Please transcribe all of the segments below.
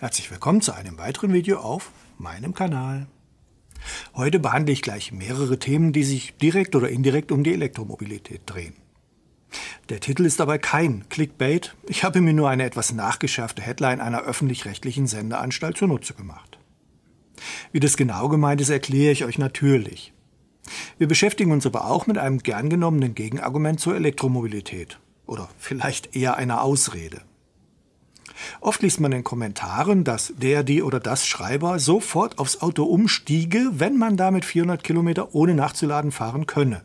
Herzlich willkommen zu einem weiteren Video auf meinem Kanal. Heute behandle ich gleich mehrere Themen, die sich direkt oder indirekt um die Elektromobilität drehen. Der Titel ist dabei kein Clickbait, ich habe mir nur eine etwas nachgeschärfte Headline einer öffentlich-rechtlichen Sendeanstalt zunutze gemacht. Wie das genau gemeint ist, erkläre ich euch natürlich. Wir beschäftigen uns aber auch mit einem gern genommenen Gegenargument zur Elektromobilität. Oder vielleicht eher einer Ausrede. Oft liest man in Kommentaren, dass der, die oder das Schreiber sofort aufs Auto umstiege, wenn man damit 400 Kilometer ohne nachzuladen fahren könne.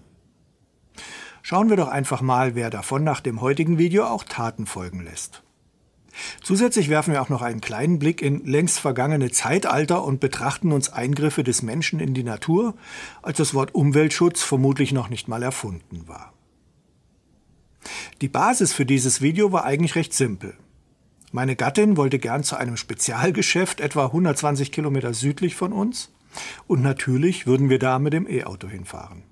Schauen wir doch einfach mal, wer davon nach dem heutigen Video auch Taten folgen lässt. Zusätzlich werfen wir auch noch einen kleinen Blick in längst vergangene Zeitalter und betrachten uns Eingriffe des Menschen in die Natur, als das Wort Umweltschutz vermutlich noch nicht mal erfunden war. Die Basis für dieses Video war eigentlich recht simpel. Meine Gattin wollte gern zu einem Spezialgeschäft etwa 120 Kilometer südlich von uns und natürlich würden wir da mit dem E-Auto hinfahren.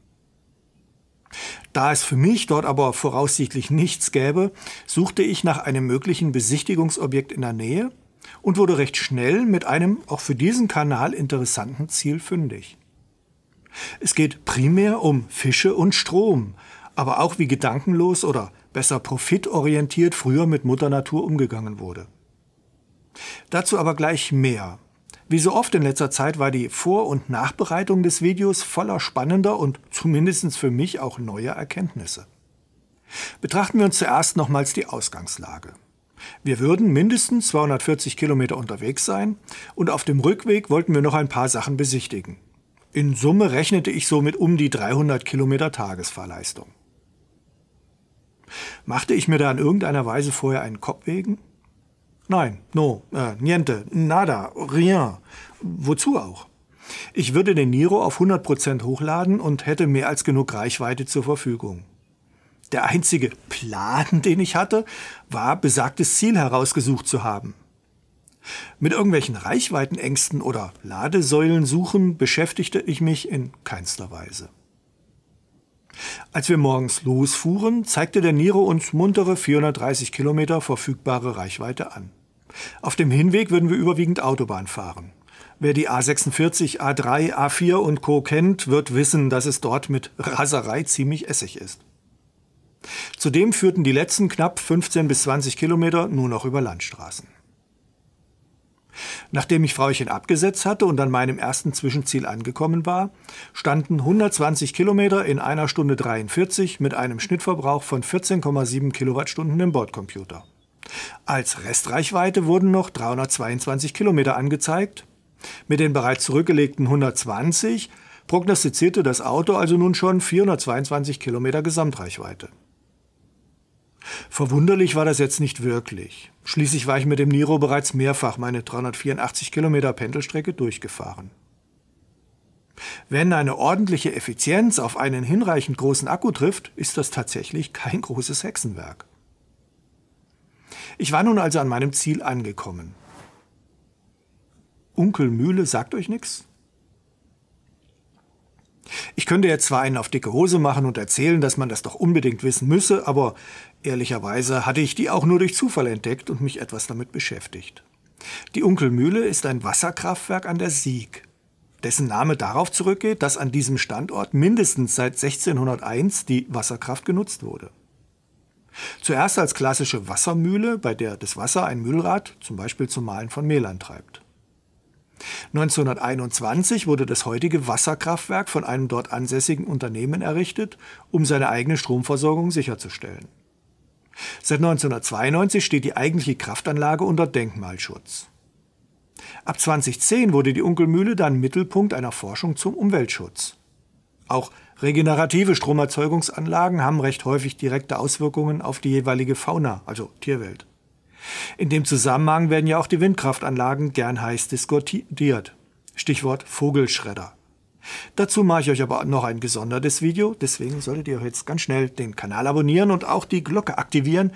Da es für mich dort aber voraussichtlich nichts gäbe, suchte ich nach einem möglichen Besichtigungsobjekt in der Nähe und wurde recht schnell mit einem auch für diesen Kanal interessanten Ziel fündig. Es geht primär um Fische und Strom, aber auch wie gedankenlos oder besser profitorientiert früher mit Mutter Natur umgegangen wurde. Dazu aber gleich mehr. Wie so oft in letzter Zeit war die Vor- und Nachbereitung des Videos voller spannender und zumindest für mich auch neuer Erkenntnisse. Betrachten wir uns zuerst nochmals die Ausgangslage. Wir würden mindestens 240 Kilometer unterwegs sein und auf dem Rückweg wollten wir noch ein paar Sachen besichtigen. In Summe rechnete ich somit um die 300 Kilometer Tagesfahrleistung. Machte ich mir da in irgendeiner Weise vorher einen Kopf wegen? Nein, no, äh, niente, nada, rien. Wozu auch? Ich würde den Niro auf 100% hochladen und hätte mehr als genug Reichweite zur Verfügung. Der einzige Plan, den ich hatte, war, besagtes Ziel herausgesucht zu haben. Mit irgendwelchen Reichweitenängsten oder Ladesäulen suchen beschäftigte ich mich in keinster Weise. Als wir morgens losfuhren, zeigte der Niro uns muntere 430 Kilometer verfügbare Reichweite an. Auf dem Hinweg würden wir überwiegend Autobahn fahren. Wer die A46, A3, A4 und Co. kennt, wird wissen, dass es dort mit Raserei ziemlich essig ist. Zudem führten die letzten knapp 15 bis 20 Kilometer nur noch über Landstraßen. Nachdem ich Frauchen abgesetzt hatte und an meinem ersten Zwischenziel angekommen war, standen 120 Kilometer in einer Stunde 43 mit einem Schnittverbrauch von 14,7 Kilowattstunden im Bordcomputer. Als Restreichweite wurden noch 322 Kilometer angezeigt. Mit den bereits zurückgelegten 120 prognostizierte das Auto also nun schon 422 Kilometer Gesamtreichweite. Verwunderlich war das jetzt nicht wirklich. Schließlich war ich mit dem Niro bereits mehrfach meine 384 Kilometer Pendelstrecke durchgefahren. Wenn eine ordentliche Effizienz auf einen hinreichend großen Akku trifft, ist das tatsächlich kein großes Hexenwerk. Ich war nun also an meinem Ziel angekommen. Onkel Mühle sagt euch nichts? Ich könnte jetzt zwar einen auf dicke Hose machen und erzählen, dass man das doch unbedingt wissen müsse, aber ehrlicherweise hatte ich die auch nur durch Zufall entdeckt und mich etwas damit beschäftigt. Die Unkelmühle ist ein Wasserkraftwerk an der Sieg, dessen Name darauf zurückgeht, dass an diesem Standort mindestens seit 1601 die Wasserkraft genutzt wurde. Zuerst als klassische Wassermühle, bei der das Wasser ein Mühlrad zum Beispiel zum Mahlen von Mehlern treibt. 1921 wurde das heutige Wasserkraftwerk von einem dort ansässigen Unternehmen errichtet, um seine eigene Stromversorgung sicherzustellen. Seit 1992 steht die eigentliche Kraftanlage unter Denkmalschutz. Ab 2010 wurde die Unkelmühle dann Mittelpunkt einer Forschung zum Umweltschutz. Auch regenerative Stromerzeugungsanlagen haben recht häufig direkte Auswirkungen auf die jeweilige Fauna, also Tierwelt. In dem Zusammenhang werden ja auch die Windkraftanlagen gern heiß diskutiert. Stichwort Vogelschredder. Dazu mache ich euch aber noch ein gesondertes Video, deswegen solltet ihr jetzt ganz schnell den Kanal abonnieren und auch die Glocke aktivieren,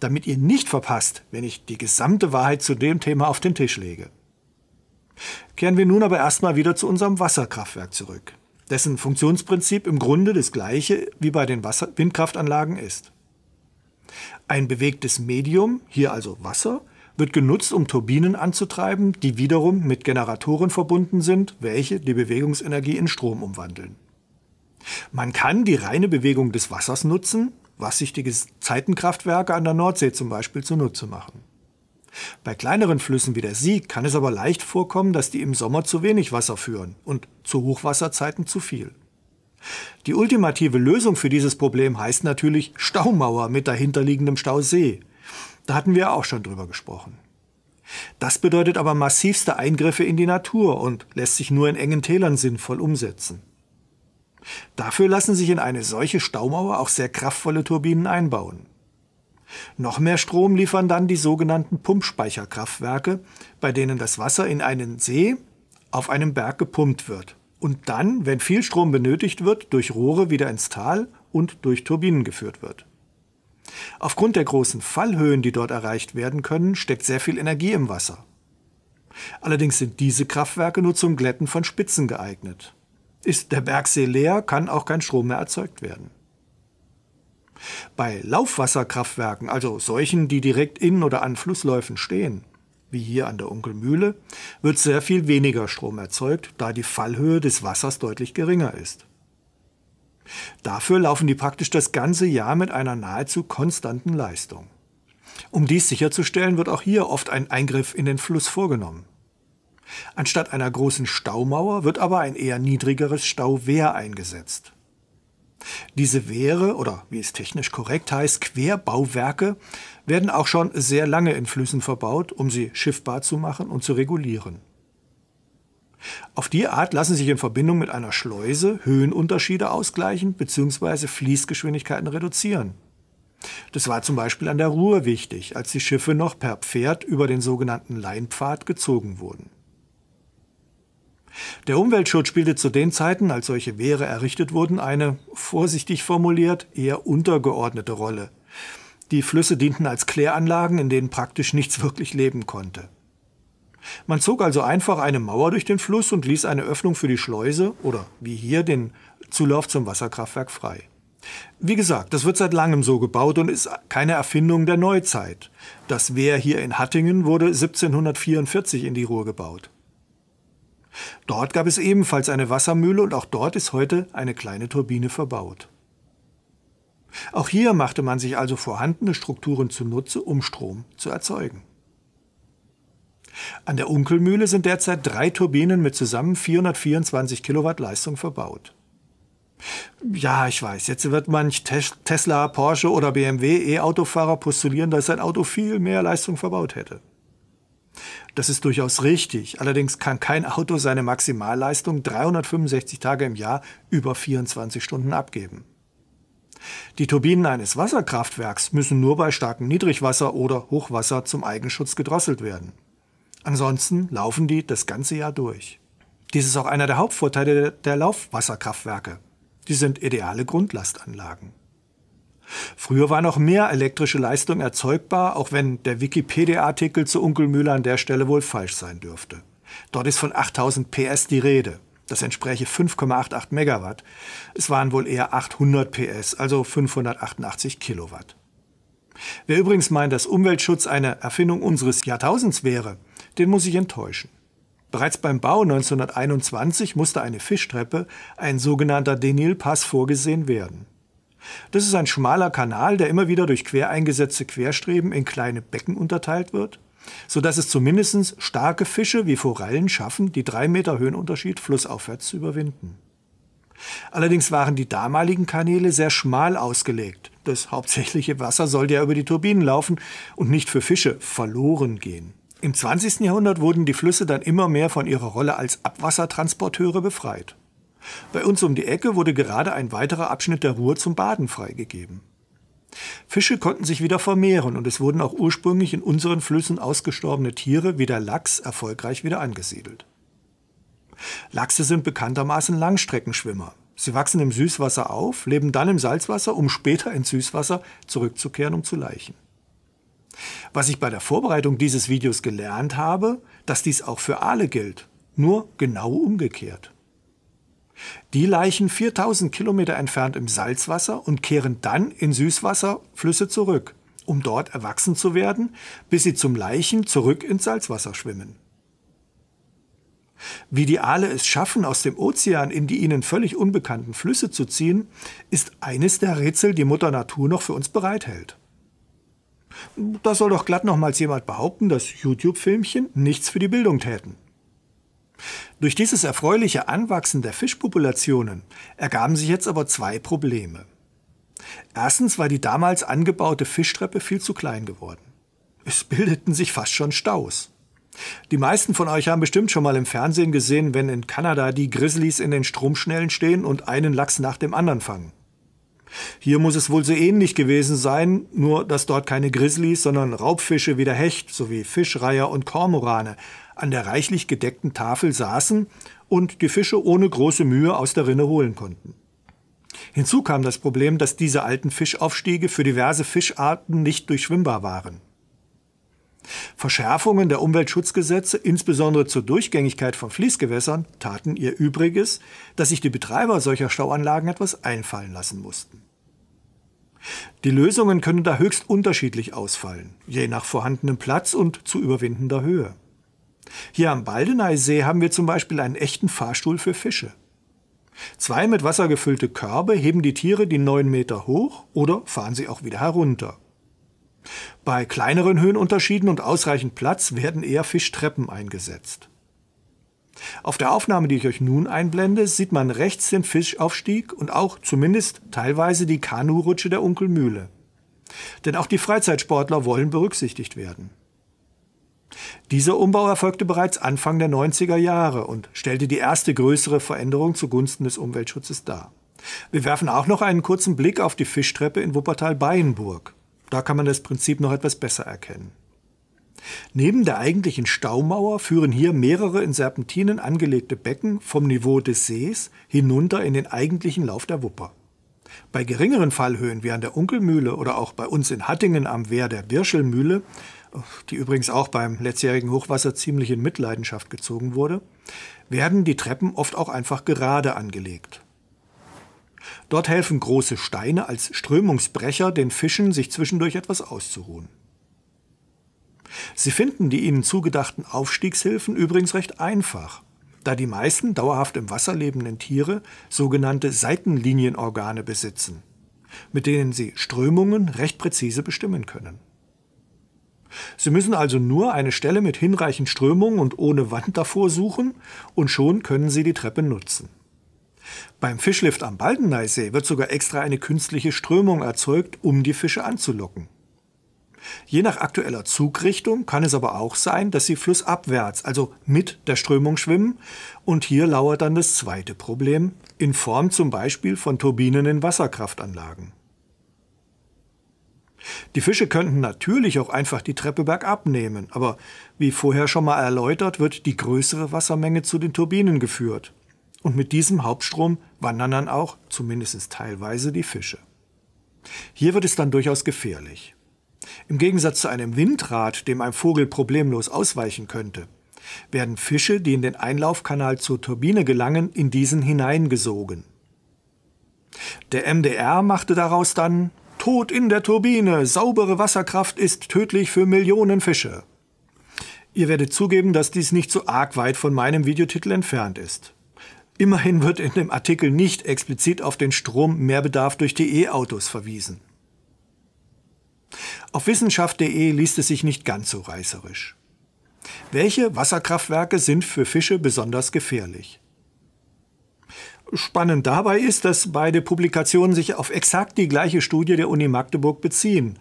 damit ihr nicht verpasst, wenn ich die gesamte Wahrheit zu dem Thema auf den Tisch lege. Kehren wir nun aber erstmal wieder zu unserem Wasserkraftwerk zurück, dessen Funktionsprinzip im Grunde das gleiche wie bei den Wasser Windkraftanlagen ist. Ein bewegtes Medium, hier also Wasser, wird genutzt, um Turbinen anzutreiben, die wiederum mit Generatoren verbunden sind, welche die Bewegungsenergie in Strom umwandeln. Man kann die reine Bewegung des Wassers nutzen, was sich die Zeitenkraftwerke an der Nordsee zum Beispiel zunutze machen. Bei kleineren Flüssen wie der Sieg kann es aber leicht vorkommen, dass die im Sommer zu wenig Wasser führen und zu Hochwasserzeiten zu viel. Die ultimative Lösung für dieses Problem heißt natürlich Staumauer mit dahinterliegendem Stausee. Da hatten wir auch schon drüber gesprochen. Das bedeutet aber massivste Eingriffe in die Natur und lässt sich nur in engen Tälern sinnvoll umsetzen. Dafür lassen sich in eine solche Staumauer auch sehr kraftvolle Turbinen einbauen. Noch mehr Strom liefern dann die sogenannten Pumpspeicherkraftwerke, bei denen das Wasser in einen See auf einem Berg gepumpt wird und dann, wenn viel Strom benötigt wird, durch Rohre wieder ins Tal und durch Turbinen geführt wird. Aufgrund der großen Fallhöhen, die dort erreicht werden können, steckt sehr viel Energie im Wasser. Allerdings sind diese Kraftwerke nur zum Glätten von Spitzen geeignet. Ist der Bergsee leer, kann auch kein Strom mehr erzeugt werden. Bei Laufwasserkraftwerken, also solchen, die direkt in oder an Flussläufen stehen, wie hier an der Onkelmühle, wird sehr viel weniger Strom erzeugt, da die Fallhöhe des Wassers deutlich geringer ist. Dafür laufen die praktisch das ganze Jahr mit einer nahezu konstanten Leistung. Um dies sicherzustellen, wird auch hier oft ein Eingriff in den Fluss vorgenommen. Anstatt einer großen Staumauer wird aber ein eher niedrigeres Stauwehr eingesetzt. Diese Wehre oder wie es technisch korrekt heißt, Querbauwerke werden auch schon sehr lange in Flüssen verbaut, um sie schiffbar zu machen und zu regulieren. Auf die Art lassen sich in Verbindung mit einer Schleuse Höhenunterschiede ausgleichen bzw. Fließgeschwindigkeiten reduzieren. Das war zum Beispiel an der Ruhr wichtig, als die Schiffe noch per Pferd über den sogenannten Leinpfad gezogen wurden. Der Umweltschutz spielte zu den Zeiten, als solche Wehre errichtet wurden, eine, vorsichtig formuliert, eher untergeordnete Rolle. Die Flüsse dienten als Kläranlagen, in denen praktisch nichts wirklich leben konnte. Man zog also einfach eine Mauer durch den Fluss und ließ eine Öffnung für die Schleuse oder wie hier den Zulauf zum Wasserkraftwerk frei. Wie gesagt, das wird seit langem so gebaut und ist keine Erfindung der Neuzeit. Das Wehr hier in Hattingen wurde 1744 in die Ruhr gebaut. Dort gab es ebenfalls eine Wassermühle und auch dort ist heute eine kleine Turbine verbaut. Auch hier machte man sich also vorhandene Strukturen zunutze, um Strom zu erzeugen. An der Unkelmühle sind derzeit drei Turbinen mit zusammen 424 Kilowatt Leistung verbaut. Ja, ich weiß, jetzt wird manch Tesla, Porsche oder BMW E-Autofahrer postulieren, dass sein Auto viel mehr Leistung verbaut hätte. Das ist durchaus richtig. Allerdings kann kein Auto seine Maximalleistung 365 Tage im Jahr über 24 Stunden abgeben. Die Turbinen eines Wasserkraftwerks müssen nur bei starkem Niedrigwasser oder Hochwasser zum Eigenschutz gedrosselt werden. Ansonsten laufen die das ganze Jahr durch. Dies ist auch einer der Hauptvorteile der Laufwasserkraftwerke. Die sind ideale Grundlastanlagen. Früher war noch mehr elektrische Leistung erzeugbar, auch wenn der Wikipedia-Artikel zu Unkelmühle an der Stelle wohl falsch sein dürfte. Dort ist von 8000 PS die Rede. Das entspräche 5,88 Megawatt. Es waren wohl eher 800 PS, also 588 Kilowatt. Wer übrigens meint, dass Umweltschutz eine Erfindung unseres Jahrtausends wäre, den muss ich enttäuschen. Bereits beim Bau 1921 musste eine Fischtreppe, ein sogenannter Denilpass, vorgesehen werden. Das ist ein schmaler Kanal, der immer wieder durch quereingesetzte Querstreben in kleine Becken unterteilt wird, sodass es zumindest starke Fische wie Forellen schaffen, die drei Meter Höhenunterschied flussaufwärts zu überwinden. Allerdings waren die damaligen Kanäle sehr schmal ausgelegt. Das hauptsächliche Wasser sollte ja über die Turbinen laufen und nicht für Fische verloren gehen. Im 20. Jahrhundert wurden die Flüsse dann immer mehr von ihrer Rolle als Abwassertransporteure befreit. Bei uns um die Ecke wurde gerade ein weiterer Abschnitt der Ruhr zum Baden freigegeben. Fische konnten sich wieder vermehren und es wurden auch ursprünglich in unseren Flüssen ausgestorbene Tiere wie der Lachs erfolgreich wieder angesiedelt. Lachse sind bekanntermaßen Langstreckenschwimmer. Sie wachsen im Süßwasser auf, leben dann im Salzwasser, um später ins Süßwasser zurückzukehren, um zu laichen. Was ich bei der Vorbereitung dieses Videos gelernt habe, dass dies auch für Aale gilt, nur genau umgekehrt. Die laichen 4000 Kilometer entfernt im Salzwasser und kehren dann in Süßwasserflüsse zurück, um dort erwachsen zu werden, bis sie zum Laichen zurück ins Salzwasser schwimmen. Wie die Aale es schaffen, aus dem Ozean in die ihnen völlig unbekannten Flüsse zu ziehen, ist eines der Rätsel, die Mutter Natur noch für uns bereithält. Da soll doch glatt nochmals jemand behaupten, dass YouTube-Filmchen nichts für die Bildung täten. Durch dieses erfreuliche Anwachsen der Fischpopulationen ergaben sich jetzt aber zwei Probleme. Erstens war die damals angebaute Fischtreppe viel zu klein geworden. Es bildeten sich fast schon Staus. Die meisten von euch haben bestimmt schon mal im Fernsehen gesehen, wenn in Kanada die Grizzlies in den Stromschnellen stehen und einen Lachs nach dem anderen fangen. Hier muss es wohl so ähnlich gewesen sein, nur dass dort keine Grizzlies, sondern Raubfische wie der Hecht sowie Fischreiher und Kormorane an der reichlich gedeckten Tafel saßen und die Fische ohne große Mühe aus der Rinne holen konnten. Hinzu kam das Problem, dass diese alten Fischaufstiege für diverse Fischarten nicht durchschwimmbar waren. Verschärfungen der Umweltschutzgesetze, insbesondere zur Durchgängigkeit von Fließgewässern, taten ihr Übriges, dass sich die Betreiber solcher Stauanlagen etwas einfallen lassen mussten. Die Lösungen können da höchst unterschiedlich ausfallen, je nach vorhandenem Platz und zu überwindender Höhe. Hier am Baldeneysee haben wir zum Beispiel einen echten Fahrstuhl für Fische. Zwei mit Wasser gefüllte Körbe heben die Tiere die neun Meter hoch oder fahren sie auch wieder herunter. Bei kleineren Höhenunterschieden und ausreichend Platz werden eher Fischtreppen eingesetzt. Auf der Aufnahme, die ich euch nun einblende, sieht man rechts den Fischaufstieg und auch zumindest teilweise die Kanurutsche der Unkelmühle. Denn auch die Freizeitsportler wollen berücksichtigt werden. Dieser Umbau erfolgte bereits Anfang der 90er Jahre und stellte die erste größere Veränderung zugunsten des Umweltschutzes dar. Wir werfen auch noch einen kurzen Blick auf die Fischtreppe in wuppertal beienburg Da kann man das Prinzip noch etwas besser erkennen. Neben der eigentlichen Staumauer führen hier mehrere in Serpentinen angelegte Becken vom Niveau des Sees hinunter in den eigentlichen Lauf der Wupper. Bei geringeren Fallhöhen wie an der Unkelmühle oder auch bei uns in Hattingen am Wehr der Birschelmühle die übrigens auch beim letztjährigen Hochwasser ziemlich in Mitleidenschaft gezogen wurde, werden die Treppen oft auch einfach gerade angelegt. Dort helfen große Steine als Strömungsbrecher den Fischen, sich zwischendurch etwas auszuruhen. Sie finden die ihnen zugedachten Aufstiegshilfen übrigens recht einfach, da die meisten dauerhaft im Wasser lebenden Tiere sogenannte Seitenlinienorgane besitzen, mit denen sie Strömungen recht präzise bestimmen können. Sie müssen also nur eine Stelle mit hinreichend Strömung und ohne Wand davor suchen und schon können Sie die Treppe nutzen. Beim Fischlift am Baldeneysee wird sogar extra eine künstliche Strömung erzeugt, um die Fische anzulocken. Je nach aktueller Zugrichtung kann es aber auch sein, dass sie flussabwärts, also mit der Strömung schwimmen. Und hier lauert dann das zweite Problem, in Form zum Beispiel von Turbinen in Wasserkraftanlagen. Die Fische könnten natürlich auch einfach die Treppe bergab nehmen, aber wie vorher schon mal erläutert, wird die größere Wassermenge zu den Turbinen geführt. Und mit diesem Hauptstrom wandern dann auch, zumindest teilweise, die Fische. Hier wird es dann durchaus gefährlich. Im Gegensatz zu einem Windrad, dem ein Vogel problemlos ausweichen könnte, werden Fische, die in den Einlaufkanal zur Turbine gelangen, in diesen hineingesogen. Der MDR machte daraus dann, Tod in der Turbine. Saubere Wasserkraft ist tödlich für Millionen Fische. Ihr werdet zugeben, dass dies nicht so arg weit von meinem Videotitel entfernt ist. Immerhin wird in dem Artikel nicht explizit auf den Strommehrbedarf durch die E-Autos verwiesen. Auf wissenschaft.de liest es sich nicht ganz so reißerisch. Welche Wasserkraftwerke sind für Fische besonders gefährlich? Spannend dabei ist, dass beide Publikationen sich auf exakt die gleiche Studie der Uni Magdeburg beziehen.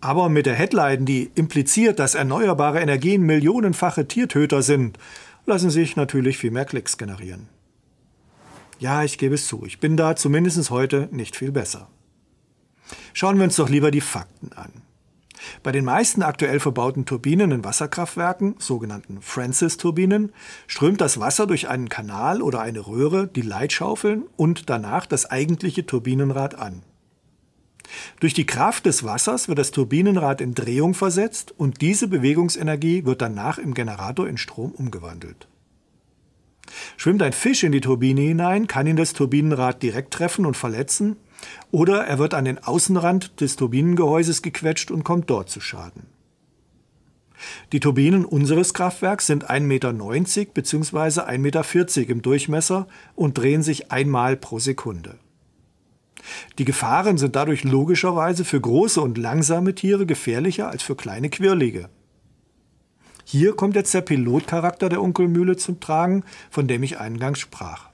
Aber mit der Headline, die impliziert, dass erneuerbare Energien millionenfache Tiertöter sind, lassen sich natürlich viel mehr Klicks generieren. Ja, ich gebe es zu, ich bin da zumindest heute nicht viel besser. Schauen wir uns doch lieber die Fakten an. Bei den meisten aktuell verbauten Turbinen in Wasserkraftwerken, sogenannten Francis-Turbinen, strömt das Wasser durch einen Kanal oder eine Röhre, die Leitschaufeln und danach das eigentliche Turbinenrad an. Durch die Kraft des Wassers wird das Turbinenrad in Drehung versetzt und diese Bewegungsenergie wird danach im Generator in Strom umgewandelt. Schwimmt ein Fisch in die Turbine hinein, kann ihn das Turbinenrad direkt treffen und verletzen, oder er wird an den Außenrand des Turbinengehäuses gequetscht und kommt dort zu Schaden. Die Turbinen unseres Kraftwerks sind 1,90 Meter bzw. 1,40 Meter im Durchmesser und drehen sich einmal pro Sekunde. Die Gefahren sind dadurch logischerweise für große und langsame Tiere gefährlicher als für kleine Quirlige. Hier kommt jetzt der Pilotcharakter der Unkelmühle zum Tragen, von dem ich eingangs sprach.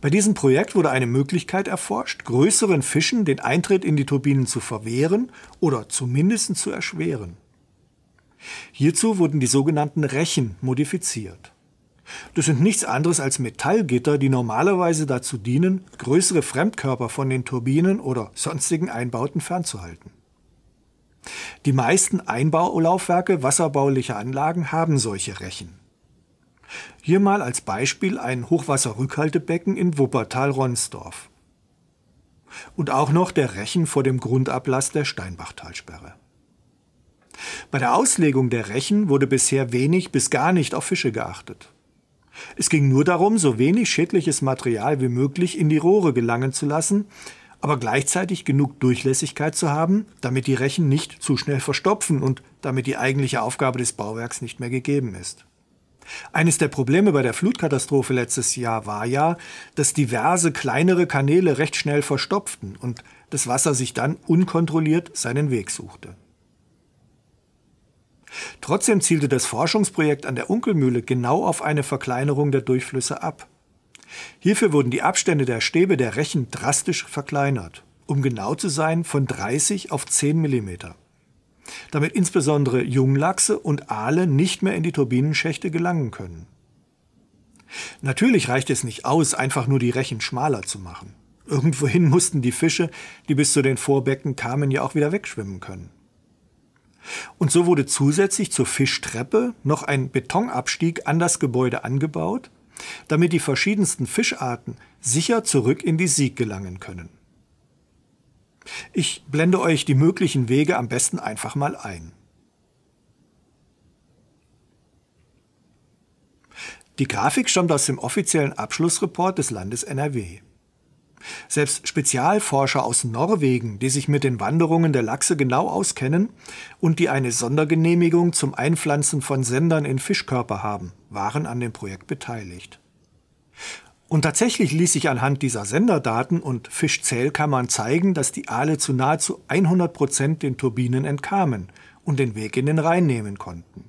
Bei diesem Projekt wurde eine Möglichkeit erforscht, größeren Fischen den Eintritt in die Turbinen zu verwehren oder zumindest zu erschweren. Hierzu wurden die sogenannten Rechen modifiziert. Das sind nichts anderes als Metallgitter, die normalerweise dazu dienen, größere Fremdkörper von den Turbinen oder sonstigen Einbauten fernzuhalten. Die meisten Einbaulaufwerke wasserbaulicher Anlagen haben solche Rechen. Hier mal als Beispiel ein Hochwasserrückhaltebecken in Wuppertal-Ronsdorf. Und auch noch der Rechen vor dem Grundablass der Steinbachtalsperre. Bei der Auslegung der Rechen wurde bisher wenig bis gar nicht auf Fische geachtet. Es ging nur darum, so wenig schädliches Material wie möglich in die Rohre gelangen zu lassen, aber gleichzeitig genug Durchlässigkeit zu haben, damit die Rechen nicht zu schnell verstopfen und damit die eigentliche Aufgabe des Bauwerks nicht mehr gegeben ist. Eines der Probleme bei der Flutkatastrophe letztes Jahr war ja, dass diverse kleinere Kanäle recht schnell verstopften und das Wasser sich dann unkontrolliert seinen Weg suchte. Trotzdem zielte das Forschungsprojekt an der Unkelmühle genau auf eine Verkleinerung der Durchflüsse ab. Hierfür wurden die Abstände der Stäbe der Rechen drastisch verkleinert, um genau zu sein von 30 auf 10 Millimeter damit insbesondere Junglachse und Aale nicht mehr in die Turbinenschächte gelangen können. Natürlich reicht es nicht aus, einfach nur die Rechen schmaler zu machen. Irgendwohin mussten die Fische, die bis zu den Vorbecken kamen, ja auch wieder wegschwimmen können. Und so wurde zusätzlich zur Fischtreppe noch ein Betonabstieg an das Gebäude angebaut, damit die verschiedensten Fischarten sicher zurück in die Sieg gelangen können. Ich blende euch die möglichen Wege am besten einfach mal ein. Die Grafik stammt aus dem offiziellen Abschlussreport des Landes NRW. Selbst Spezialforscher aus Norwegen, die sich mit den Wanderungen der Lachse genau auskennen und die eine Sondergenehmigung zum Einpflanzen von Sendern in Fischkörper haben, waren an dem Projekt beteiligt. Und tatsächlich ließ sich anhand dieser Senderdaten und Fischzählkammern zeigen, dass die Aale zu nahezu 100 Prozent den Turbinen entkamen und den Weg in den Rhein nehmen konnten.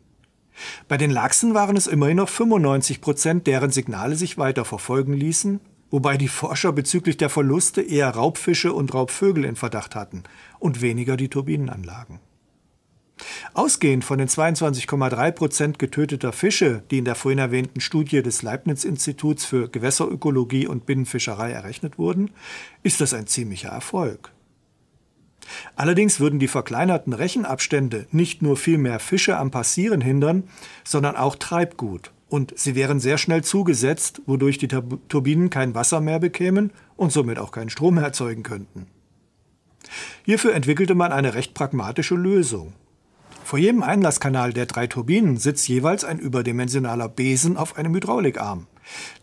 Bei den Lachsen waren es immerhin noch 95 Prozent, deren Signale sich weiter verfolgen ließen, wobei die Forscher bezüglich der Verluste eher Raubfische und Raubvögel in Verdacht hatten und weniger die Turbinenanlagen. Ausgehend von den 22,3 Prozent getöteter Fische, die in der vorhin erwähnten Studie des Leibniz-Instituts für Gewässerökologie und Binnenfischerei errechnet wurden, ist das ein ziemlicher Erfolg. Allerdings würden die verkleinerten Rechenabstände nicht nur viel mehr Fische am Passieren hindern, sondern auch Treibgut. Und sie wären sehr schnell zugesetzt, wodurch die Turbinen kein Wasser mehr bekämen und somit auch keinen Strom erzeugen könnten. Hierfür entwickelte man eine recht pragmatische Lösung. Vor jedem Einlasskanal der drei Turbinen sitzt jeweils ein überdimensionaler Besen auf einem Hydraulikarm,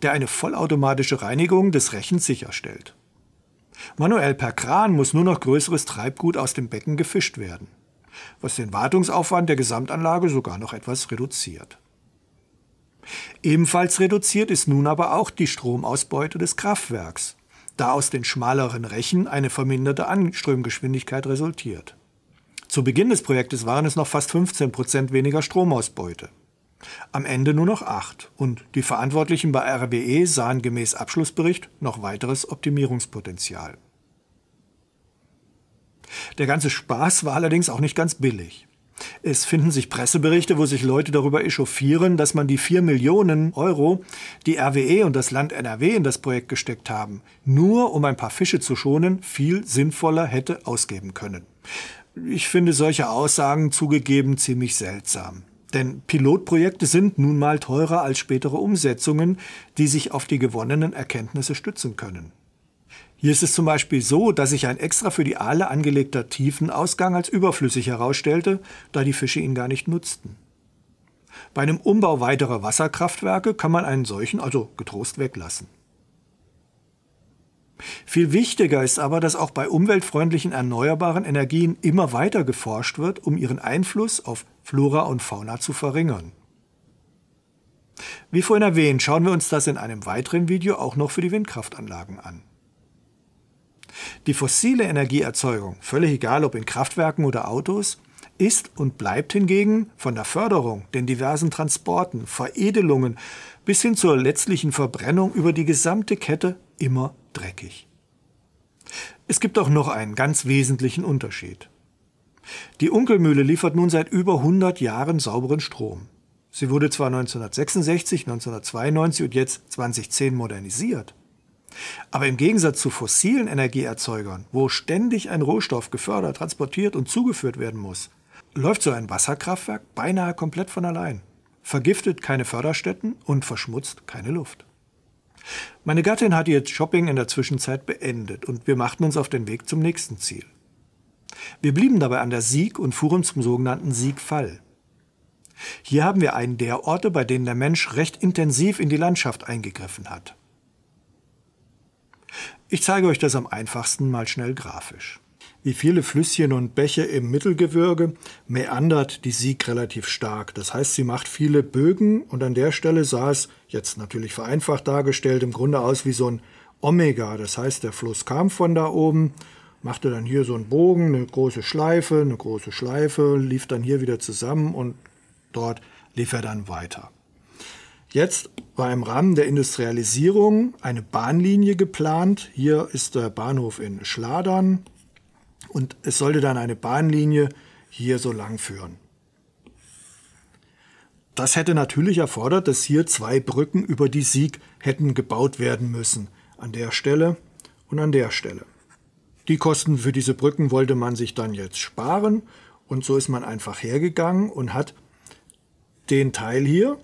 der eine vollautomatische Reinigung des Rechens sicherstellt. Manuell per Kran muss nur noch größeres Treibgut aus dem Becken gefischt werden, was den Wartungsaufwand der Gesamtanlage sogar noch etwas reduziert. Ebenfalls reduziert ist nun aber auch die Stromausbeute des Kraftwerks, da aus den schmaleren Rechen eine verminderte Anströmgeschwindigkeit resultiert. Zu Beginn des Projektes waren es noch fast 15 Prozent weniger Stromausbeute. Am Ende nur noch acht und die Verantwortlichen bei RWE sahen gemäß Abschlussbericht noch weiteres Optimierungspotenzial. Der ganze Spaß war allerdings auch nicht ganz billig. Es finden sich Presseberichte, wo sich Leute darüber echauffieren, dass man die 4 Millionen Euro, die RWE und das Land NRW in das Projekt gesteckt haben, nur um ein paar Fische zu schonen, viel sinnvoller hätte ausgeben können. Ich finde solche Aussagen zugegeben ziemlich seltsam. Denn Pilotprojekte sind nun mal teurer als spätere Umsetzungen, die sich auf die gewonnenen Erkenntnisse stützen können. Hier ist es zum Beispiel so, dass sich ein extra für die Aale angelegter Tiefenausgang als überflüssig herausstellte, da die Fische ihn gar nicht nutzten. Bei einem Umbau weiterer Wasserkraftwerke kann man einen solchen also getrost weglassen. Viel wichtiger ist aber, dass auch bei umweltfreundlichen erneuerbaren Energien immer weiter geforscht wird, um ihren Einfluss auf Flora und Fauna zu verringern. Wie vorhin erwähnt, schauen wir uns das in einem weiteren Video auch noch für die Windkraftanlagen an. Die fossile Energieerzeugung, völlig egal ob in Kraftwerken oder Autos, ist und bleibt hingegen von der Förderung, den diversen Transporten, Veredelungen bis hin zur letztlichen Verbrennung über die gesamte Kette immer dreckig. Es gibt auch noch einen ganz wesentlichen Unterschied. Die Unkelmühle liefert nun seit über 100 Jahren sauberen Strom. Sie wurde zwar 1966, 1992 und jetzt 2010 modernisiert. Aber im Gegensatz zu fossilen Energieerzeugern, wo ständig ein Rohstoff gefördert, transportiert und zugeführt werden muss, läuft so ein Wasserkraftwerk beinahe komplett von allein, vergiftet keine Förderstätten und verschmutzt keine Luft. Meine Gattin hatte ihr Shopping in der Zwischenzeit beendet und wir machten uns auf den Weg zum nächsten Ziel. Wir blieben dabei an der Sieg und fuhren zum sogenannten Siegfall. Hier haben wir einen der Orte, bei denen der Mensch recht intensiv in die Landschaft eingegriffen hat. Ich zeige euch das am einfachsten mal schnell grafisch. Wie viele Flüsschen und Bäche im Mittelgebirge meandert die Sieg relativ stark. Das heißt, sie macht viele Bögen und an der Stelle sah es, jetzt natürlich vereinfacht dargestellt, im Grunde aus wie so ein Omega. Das heißt, der Fluss kam von da oben, machte dann hier so einen Bogen, eine große Schleife, eine große Schleife, lief dann hier wieder zusammen und dort lief er dann weiter. Jetzt war im Rahmen der Industrialisierung eine Bahnlinie geplant. Hier ist der Bahnhof in Schladern, und es sollte dann eine Bahnlinie hier so lang führen. Das hätte natürlich erfordert, dass hier zwei Brücken über die Sieg hätten gebaut werden müssen. An der Stelle und an der Stelle. Die Kosten für diese Brücken wollte man sich dann jetzt sparen und so ist man einfach hergegangen und hat den Teil hier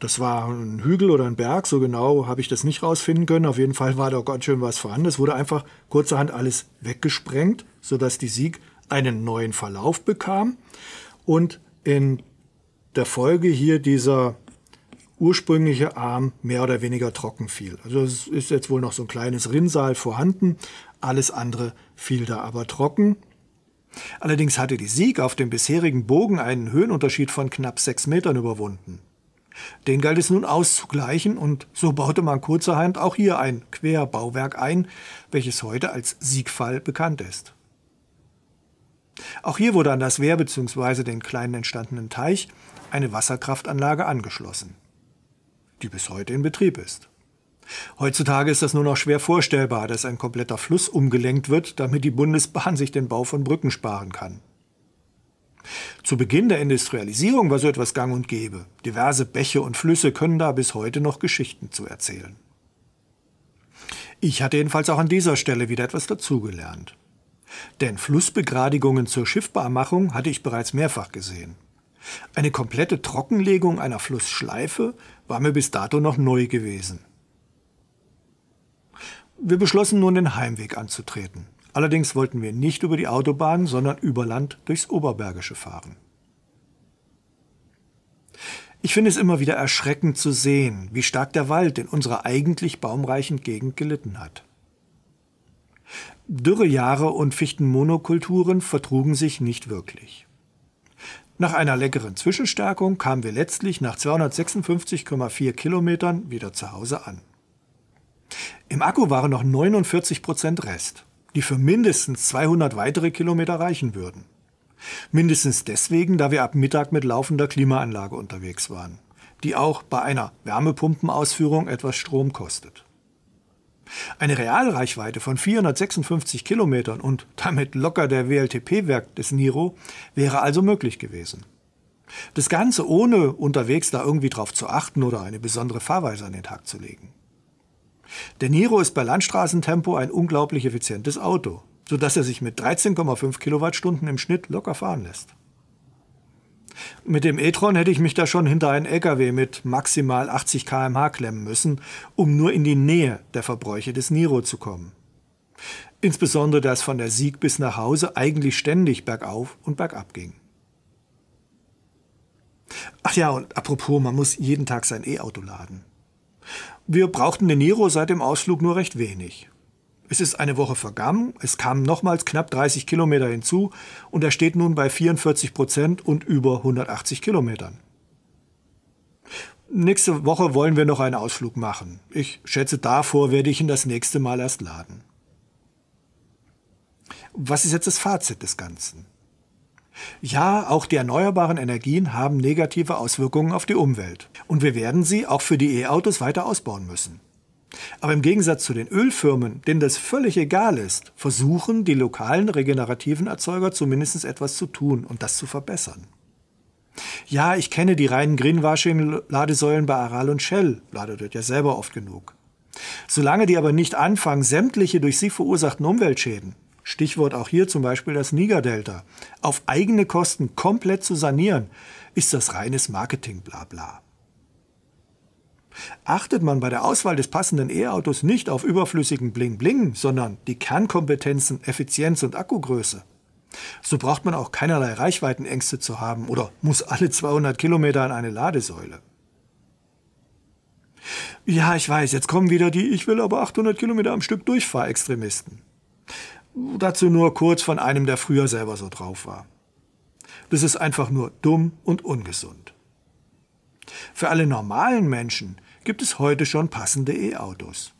das war ein Hügel oder ein Berg, so genau habe ich das nicht rausfinden können. Auf jeden Fall war da ganz schön was vorhanden. Es wurde einfach kurzerhand alles weggesprengt, sodass die Sieg einen neuen Verlauf bekam. Und in der Folge hier dieser ursprüngliche Arm mehr oder weniger trocken fiel. Also es ist jetzt wohl noch so ein kleines Rinnsal vorhanden, alles andere fiel da aber trocken. Allerdings hatte die Sieg auf dem bisherigen Bogen einen Höhenunterschied von knapp sechs Metern überwunden. Den galt es nun auszugleichen und so baute man kurzerhand auch hier ein Querbauwerk ein, welches heute als Siegfall bekannt ist. Auch hier wurde an das Wehr bzw. den kleinen entstandenen Teich eine Wasserkraftanlage angeschlossen, die bis heute in Betrieb ist. Heutzutage ist das nur noch schwer vorstellbar, dass ein kompletter Fluss umgelenkt wird, damit die Bundesbahn sich den Bau von Brücken sparen kann. Zu Beginn der Industrialisierung war so etwas gang und gäbe. Diverse Bäche und Flüsse können da bis heute noch Geschichten zu erzählen. Ich hatte jedenfalls auch an dieser Stelle wieder etwas dazugelernt. Denn Flussbegradigungen zur Schiffbarmachung hatte ich bereits mehrfach gesehen. Eine komplette Trockenlegung einer Flussschleife war mir bis dato noch neu gewesen. Wir beschlossen nun den Heimweg anzutreten. Allerdings wollten wir nicht über die Autobahn, sondern über Land durchs Oberbergische fahren. Ich finde es immer wieder erschreckend zu sehen, wie stark der Wald in unserer eigentlich baumreichen Gegend gelitten hat. Dürrejahre und Fichtenmonokulturen vertrugen sich nicht wirklich. Nach einer leckeren Zwischenstärkung kamen wir letztlich nach 256,4 Kilometern wieder zu Hause an. Im Akku waren noch 49 Prozent Rest die für mindestens 200 weitere Kilometer reichen würden. Mindestens deswegen, da wir ab Mittag mit laufender Klimaanlage unterwegs waren, die auch bei einer Wärmepumpenausführung etwas Strom kostet. Eine Realreichweite von 456 Kilometern und damit locker der WLTP-Werk des Niro wäre also möglich gewesen. Das Ganze ohne unterwegs da irgendwie drauf zu achten oder eine besondere Fahrweise an den Tag zu legen. Der Niro ist bei Landstraßentempo ein unglaublich effizientes Auto, sodass er sich mit 13,5 Kilowattstunden im Schnitt locker fahren lässt. Mit dem e-tron hätte ich mich da schon hinter einen LKW mit maximal 80 km/h klemmen müssen, um nur in die Nähe der Verbräuche des Niro zu kommen. Insbesondere da es von der Sieg bis nach Hause eigentlich ständig bergauf und bergab ging. Ach ja, und apropos, man muss jeden Tag sein E-Auto laden. Wir brauchten den Niro seit dem Ausflug nur recht wenig. Es ist eine Woche vergangen, es kamen nochmals knapp 30 Kilometer hinzu und er steht nun bei 44 Prozent und über 180 Kilometern. Nächste Woche wollen wir noch einen Ausflug machen. Ich schätze, davor werde ich ihn das nächste Mal erst laden. Was ist jetzt das Fazit des Ganzen? Ja, auch die erneuerbaren Energien haben negative Auswirkungen auf die Umwelt. Und wir werden sie auch für die E-Autos weiter ausbauen müssen. Aber im Gegensatz zu den Ölfirmen, denen das völlig egal ist, versuchen die lokalen regenerativen Erzeuger zumindest etwas zu tun und das zu verbessern. Ja, ich kenne die reinen Greenwashing-Ladesäulen bei Aral und Shell, ladet dort ja selber oft genug. Solange die aber nicht anfangen, sämtliche durch sie verursachten Umweltschäden, Stichwort auch hier zum Beispiel das Niger-Delta, auf eigene Kosten komplett zu sanieren, ist das reines Marketing-Blabla. Achtet man bei der Auswahl des passenden E-Autos nicht auf überflüssigen Bling-Bling, sondern die Kernkompetenzen Effizienz und Akkugröße, so braucht man auch keinerlei Reichweitenängste zu haben oder muss alle 200 Kilometer an eine Ladesäule. Ja, ich weiß, jetzt kommen wieder die Ich will aber 800 Kilometer am Stück durchfahr-Extremisten. Dazu nur kurz von einem, der früher selber so drauf war. Das ist einfach nur dumm und ungesund. Für alle normalen Menschen gibt es heute schon passende E-Autos.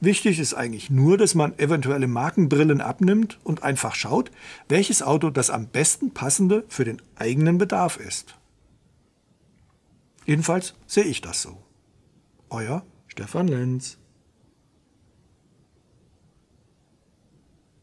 Wichtig ist eigentlich nur, dass man eventuelle Markenbrillen abnimmt und einfach schaut, welches Auto das am besten passende für den eigenen Bedarf ist. Jedenfalls sehe ich das so. Euer Stefan Lenz.